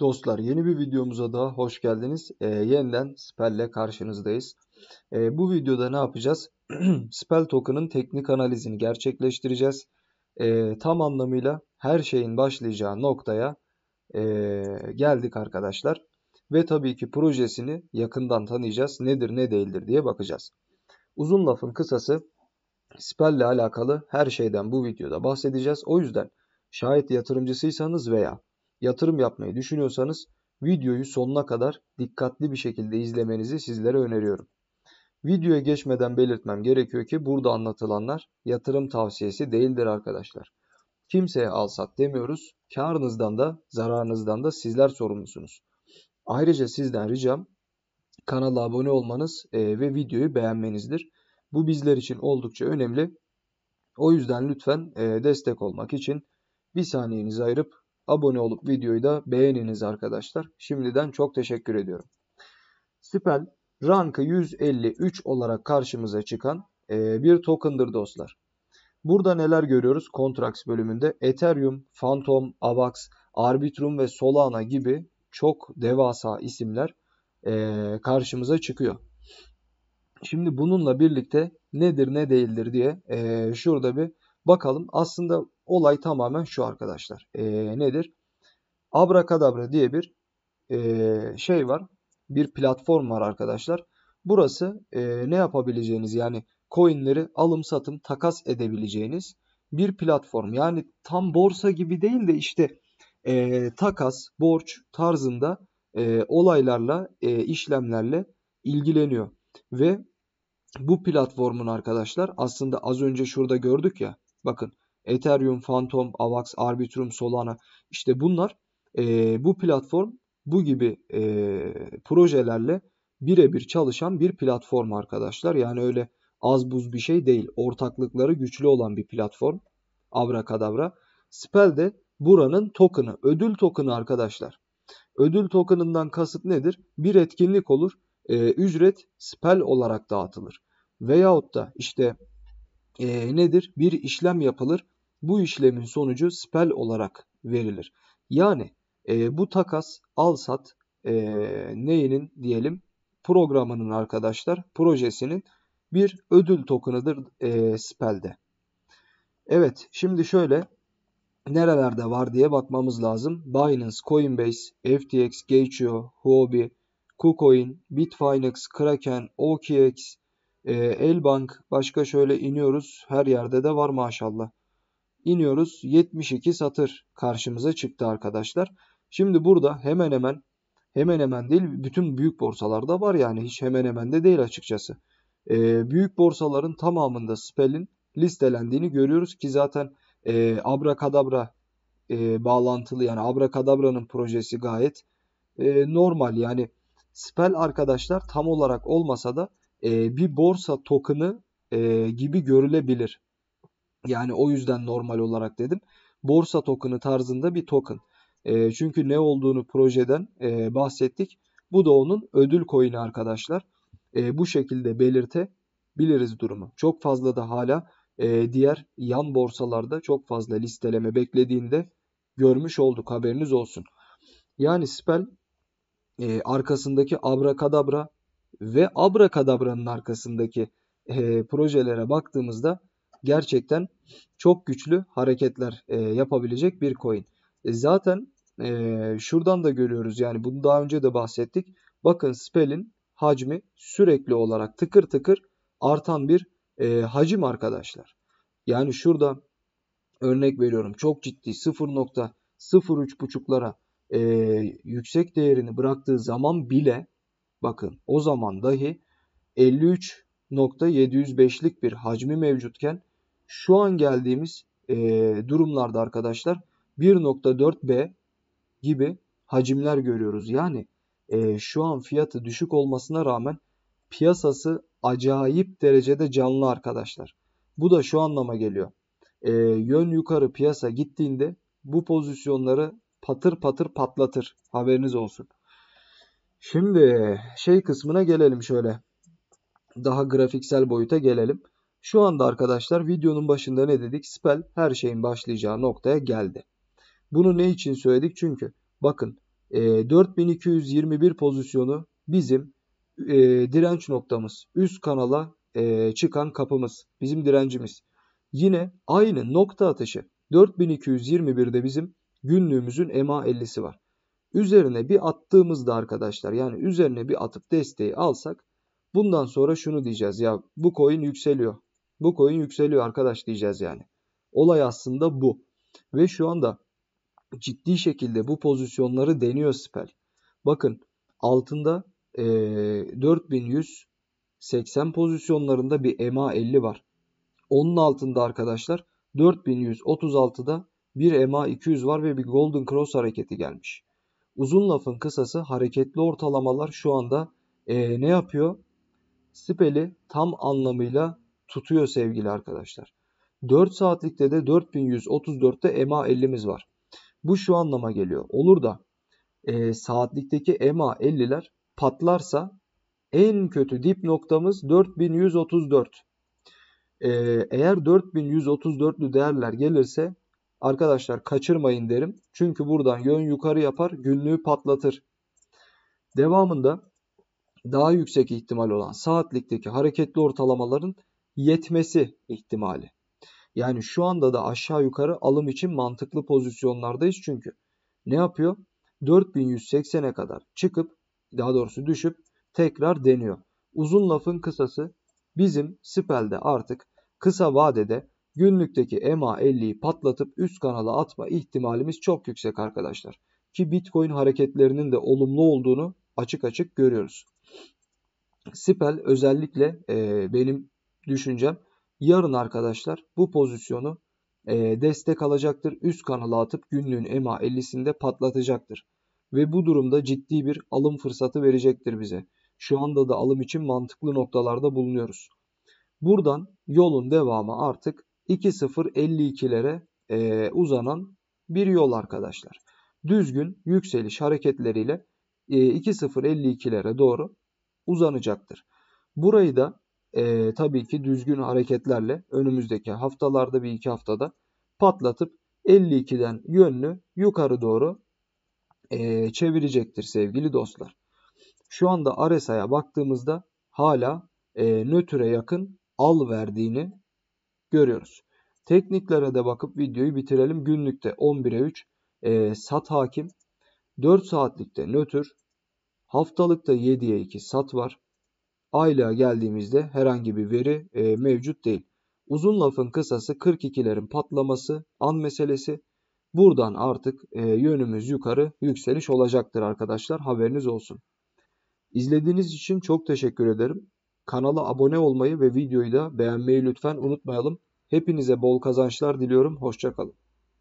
Dostlar yeni bir videomuza da hoş geldiniz. E, yeniden Spell ile karşınızdayız. E, bu videoda ne yapacağız? Spell token'ın teknik analizini gerçekleştireceğiz. E, tam anlamıyla her şeyin başlayacağı noktaya e, geldik arkadaşlar. Ve tabii ki projesini yakından tanıyacağız. Nedir ne değildir diye bakacağız. Uzun lafın kısası Spell ile alakalı her şeyden bu videoda bahsedeceğiz. O yüzden şayet yatırımcısıysanız veya yatırım yapmayı düşünüyorsanız videoyu sonuna kadar dikkatli bir şekilde izlemenizi sizlere öneriyorum. Videoya geçmeden belirtmem gerekiyor ki burada anlatılanlar yatırım tavsiyesi değildir arkadaşlar. Kimseye alsat demiyoruz. Karınızdan da zararınızdan da sizler sorumlusunuz. Ayrıca sizden ricam kanala abone olmanız e, ve videoyu beğenmenizdir. Bu bizler için oldukça önemli. O yüzden lütfen e, destek olmak için bir saniyenizi ayırıp abone olup videoyu da beğeniniz arkadaşlar. Şimdiden çok teşekkür ediyorum. Spell rankı 153 olarak karşımıza çıkan e, bir token'dır dostlar. Burada neler görüyoruz? Contracts bölümünde Ethereum, Phantom, Avax, Arbitrum ve Solana gibi çok devasa isimler e, karşımıza çıkıyor. Şimdi bununla birlikte nedir ne değildir diye e, şurada bir Bakalım aslında olay tamamen şu arkadaşlar. E, nedir? Abrakadabra diye bir e, şey var. Bir platform var arkadaşlar. Burası e, ne yapabileceğiniz yani coinleri alım satım takas edebileceğiniz bir platform. Yani tam borsa gibi değil de işte e, takas, borç tarzında e, olaylarla, e, işlemlerle ilgileniyor. Ve bu platformun arkadaşlar aslında az önce şurada gördük ya Bakın Ethereum, Phantom, Avax, Arbitrum, Solana işte bunlar e, bu platform bu gibi e, projelerle birebir çalışan bir platform arkadaşlar. Yani öyle az buz bir şey değil. Ortaklıkları güçlü olan bir platform. Abrakadabra. Spell de buranın token'ı. Ödül token'ı arkadaşlar. Ödül token'ından kasıt nedir? Bir etkinlik olur. E, ücret spell olarak dağıtılır. Veyahut da işte e, nedir? Bir işlem yapılır. Bu işlemin sonucu spell olarak verilir. Yani e, bu takas alsat e, neyinin diyelim programının arkadaşlar projesinin bir ödül tokenıdır e, spell'de. Evet şimdi şöyle nerelerde var diye bakmamız lazım. Binance, Coinbase, FTX, Gaitio, Huobi, KuCoin, Bitfinex, Kraken, OKX, e, Elbank başka şöyle iniyoruz. Her yerde de var maşallah. İniyoruz 72 satır karşımıza çıktı arkadaşlar. Şimdi burada hemen hemen hemen hemen değil bütün büyük borsalarda var yani hiç hemen hemen de değil açıkçası. E, büyük borsaların tamamında Spell'in listelendiğini görüyoruz ki zaten e, Abrakadabra e, bağlantılı yani Abrakadabra'nın projesi gayet e, normal yani Spell arkadaşlar tam olarak olmasa da e, bir borsa token'ı e, gibi görülebilir. Yani o yüzden normal olarak dedim. Borsa token'ı tarzında bir token. E, çünkü ne olduğunu projeden e, bahsettik. Bu da onun ödül coin'i arkadaşlar. E, bu şekilde belirtebiliriz durumu. Çok fazla da hala e, diğer yan borsalarda çok fazla listeleme beklediğinde görmüş olduk haberiniz olsun. Yani Spell e, arkasındaki abracadabra ve Abrakadabra'nın arkasındaki e, projelere baktığımızda gerçekten çok güçlü hareketler e, yapabilecek bir coin. E, zaten e, şuradan da görüyoruz yani bunu daha önce de bahsettik. Bakın Spell'in hacmi sürekli olarak tıkır tıkır artan bir e, hacim arkadaşlar. Yani şurada örnek veriyorum çok ciddi 0.035'lara e, yüksek değerini bıraktığı zaman bile Bakın o zaman dahi 53.705'lik bir hacmi mevcutken şu an geldiğimiz e, durumlarda arkadaşlar 1.4B gibi hacimler görüyoruz. Yani e, şu an fiyatı düşük olmasına rağmen piyasası acayip derecede canlı arkadaşlar. Bu da şu anlama geliyor. E, yön yukarı piyasa gittiğinde bu pozisyonları patır patır patlatır. Haberiniz olsun. Şimdi şey kısmına gelelim şöyle. Daha grafiksel boyuta gelelim. Şu anda arkadaşlar videonun başında ne dedik? Spell her şeyin başlayacağı noktaya geldi. Bunu ne için söyledik? Çünkü bakın 4221 e, pozisyonu bizim e, direnç noktamız. Üst kanala e, çıkan kapımız. Bizim direncimiz. Yine aynı nokta atışı 4221'de bizim günlüğümüzün EMA 50si var. Üzerine bir attığımızda arkadaşlar yani üzerine bir atıp desteği alsak bundan sonra şunu diyeceğiz ya bu coin yükseliyor. Bu coin yükseliyor arkadaş diyeceğiz yani. Olay aslında bu. Ve şu anda ciddi şekilde bu pozisyonları deniyor Spell. Bakın altında e, 4180 pozisyonlarında bir MA50 var. Onun altında arkadaşlar 4136'da bir MA200 var ve bir Golden Cross hareketi gelmiş. Uzun lafın kısası hareketli ortalamalar şu anda e, ne yapıyor? Sipeli tam anlamıyla tutuyor sevgili arkadaşlar. 4 saatlikte de 4134'te EMA 50'miz var. Bu şu anlama geliyor. Olur da e, saatlikteki EMA 50'ler patlarsa en kötü dip noktamız 4134. E, eğer 4134'lü değerler gelirse Arkadaşlar kaçırmayın derim. Çünkü buradan yön yukarı yapar günlüğü patlatır. Devamında daha yüksek ihtimal olan saatlikteki hareketli ortalamaların yetmesi ihtimali. Yani şu anda da aşağı yukarı alım için mantıklı pozisyonlardayız çünkü. Ne yapıyor? 4180'e kadar çıkıp daha doğrusu düşüp tekrar deniyor. Uzun lafın kısası bizim Spel'de artık kısa vadede Günlükteki EMA 50'yi patlatıp üst kanala atma ihtimalimiz çok yüksek arkadaşlar. Ki Bitcoin hareketlerinin de olumlu olduğunu açık açık görüyoruz. Sipel özellikle e, benim düşüncem yarın arkadaşlar bu pozisyonu e, destek alacaktır. Üst kanala atıp günlüğün EMA 50'sinde patlatacaktır. Ve bu durumda ciddi bir alım fırsatı verecektir bize. Şu anda da alım için mantıklı noktalarda bulunuyoruz. Buradan yolun devamı artık 2.0.52'lere e, uzanan bir yol arkadaşlar. Düzgün yükseliş hareketleriyle e, 2.0.52'lere doğru uzanacaktır. Burayı da e, tabii ki düzgün hareketlerle önümüzdeki haftalarda bir iki haftada patlatıp 52'den yönlü yukarı doğru e, çevirecektir sevgili dostlar. Şu anda RSI'ye baktığımızda hala e, nötre yakın al verdiğini görüyoruz. Tekniklere de bakıp videoyu bitirelim. Günlükte 11'e 3 e, sat hakim. 4 saatlikte nötr. Haftalıkta 7'ye 2 sat var. Aylığa geldiğimizde herhangi bir veri e, mevcut değil. Uzun lafın kısası 42'lerin patlaması, an meselesi. Buradan artık e, yönümüz yukarı yükseliş olacaktır arkadaşlar. Haberiniz olsun. İzlediğiniz için çok teşekkür ederim. Kanala abone olmayı ve videoyu da beğenmeyi lütfen unutmayalım. Hepinize bol kazançlar diliyorum. Hoşçakalın.